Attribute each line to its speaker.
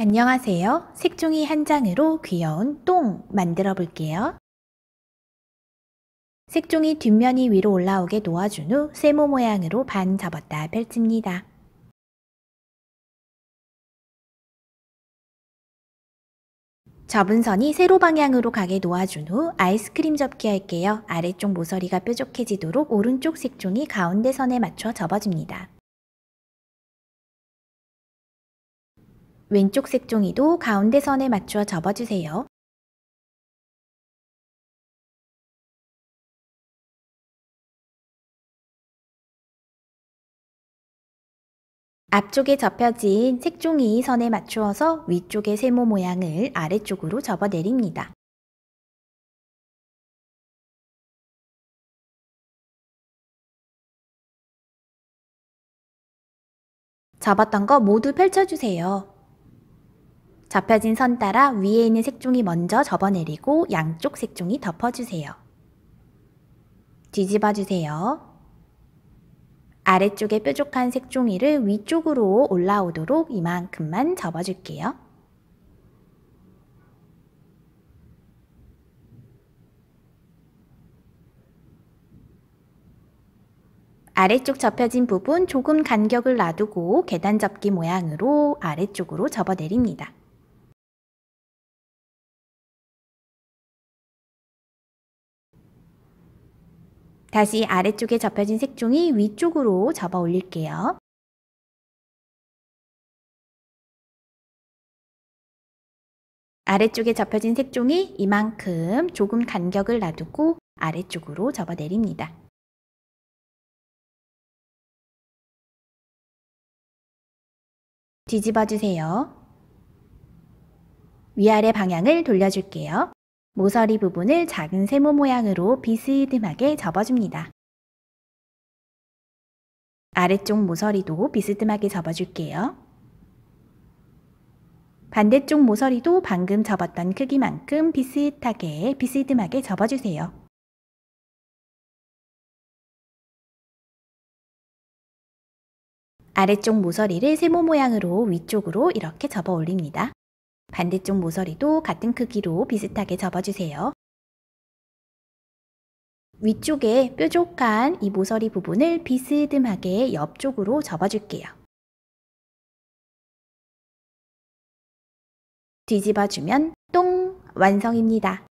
Speaker 1: 안녕하세요. 색종이 한 장으로 귀여운 똥 만들어 볼게요.
Speaker 2: 색종이 뒷면이 위로 올라오게 놓아준 후 세모 모양으로 반 접었다 펼칩니다. 접은 선이 세로 방향으로 가게 놓아준 후
Speaker 1: 아이스크림 접기 할게요. 아래쪽 모서리가 뾰족해지도록 오른쪽 색종이 가운데 선에
Speaker 2: 맞춰 접어줍니다. 왼쪽 색종이도 가운데 선에 맞추어 접어주세요. 앞쪽에 접혀진 색종이 선에 맞추어서 위쪽의 세모 모양을 아래쪽으로 접어내립니다. 접었던 거 모두 펼쳐주세요.
Speaker 1: 접혀진 선 따라 위에 있는 색종이 먼저 접어내리고 양쪽 색종이 덮어주세요. 뒤집어주세요. 아래쪽에 뾰족한 색종이를 위쪽으로 올라오도록 이만큼만 접어줄게요. 아래쪽
Speaker 2: 접혀진 부분 조금 간격을 놔두고 계단 접기 모양으로 아래쪽으로 접어내립니다. 다시 아래쪽에 접혀진 색종이 위쪽으로 접어 올릴게요. 아래쪽에 접혀진 색종이 이만큼 조금 간격을 놔두고 아래쪽으로 접어 내립니다. 뒤집어 주세요. 위아래 방향을 돌려줄게요. 모서리 부분을
Speaker 1: 작은 세모 모양으로 비스듬하게 접어줍니다. 아래쪽 모서리도 비스듬하게 접어줄게요.
Speaker 2: 반대쪽 모서리도 방금 접었던 크기만큼 비슷하게 비스듬하게 접어주세요. 아래쪽 모서리를 세모 모양으로 위쪽으로 이렇게 접어
Speaker 1: 올립니다. 반대쪽 모서리도 같은 크기로 비슷하게 접어주세요.
Speaker 2: 위쪽에 뾰족한 이 모서리 부분을 비스듬하게 옆쪽으로 접어줄게요. 뒤집어주면 똥! 완성입니다.